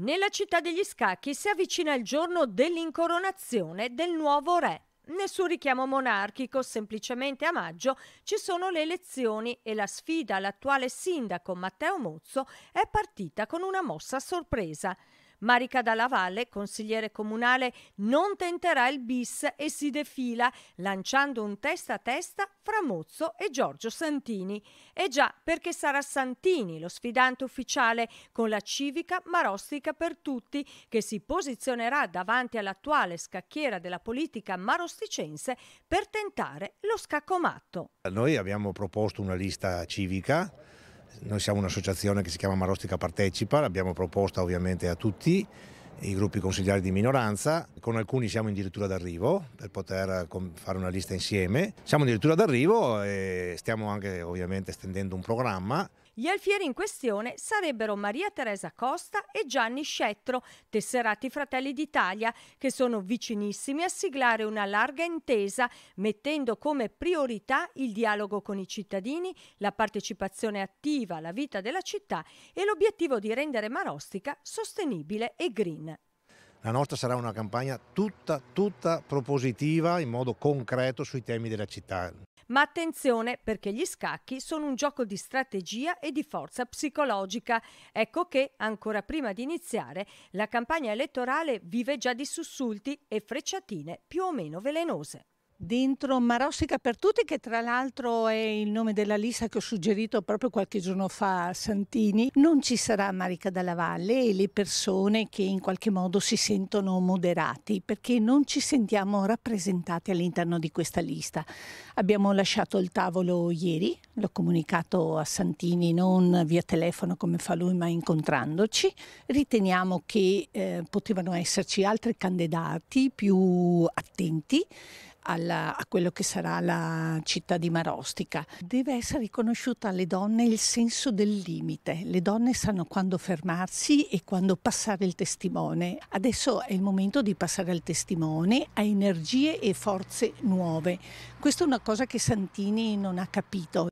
Nella città degli scacchi si avvicina il giorno dell'incoronazione del nuovo re. Nessun richiamo monarchico, semplicemente a maggio ci sono le elezioni e la sfida all'attuale sindaco Matteo Mozzo è partita con una mossa a sorpresa. Marica Dalla Valle, consigliere comunale, non tenterà il bis e si defila lanciando un testa a testa fra Mozzo e Giorgio Santini. E già perché sarà Santini lo sfidante ufficiale con la civica marostica per tutti che si posizionerà davanti all'attuale scacchiera della politica marosticense per tentare lo scacco matto. Noi abbiamo proposto una lista civica noi siamo un'associazione che si chiama Marostica Partecipa, l'abbiamo proposta ovviamente a tutti i gruppi consigliari di minoranza, con alcuni siamo addirittura d'arrivo per poter eh, fare una lista insieme. Siamo addirittura d'arrivo e stiamo anche ovviamente estendendo un programma. Gli alfieri in questione sarebbero Maria Teresa Costa e Gianni Scettro, tesserati Fratelli d'Italia, che sono vicinissimi a siglare una larga intesa, mettendo come priorità il dialogo con i cittadini, la partecipazione attiva alla vita della città e l'obiettivo di rendere Marostica sostenibile e green. La nostra sarà una campagna tutta, tutta propositiva in modo concreto sui temi della città. Ma attenzione perché gli scacchi sono un gioco di strategia e di forza psicologica. Ecco che, ancora prima di iniziare, la campagna elettorale vive già di sussulti e frecciatine più o meno velenose dentro Marossica per tutti, che tra l'altro è il nome della lista che ho suggerito proprio qualche giorno fa a Santini, non ci sarà Marica Dalla Valle e le persone che in qualche modo si sentono moderati perché non ci sentiamo rappresentati all'interno di questa lista. Abbiamo lasciato il tavolo ieri, l'ho comunicato a Santini non via telefono come fa lui ma incontrandoci, riteniamo che eh, potevano esserci altri candidati più attenti alla, a quello che sarà la città di Marostica. Deve essere riconosciuta alle donne il senso del limite. Le donne sanno quando fermarsi e quando passare il testimone. Adesso è il momento di passare al testimone a energie e forze nuove. Questa è una cosa che Santini non ha capito.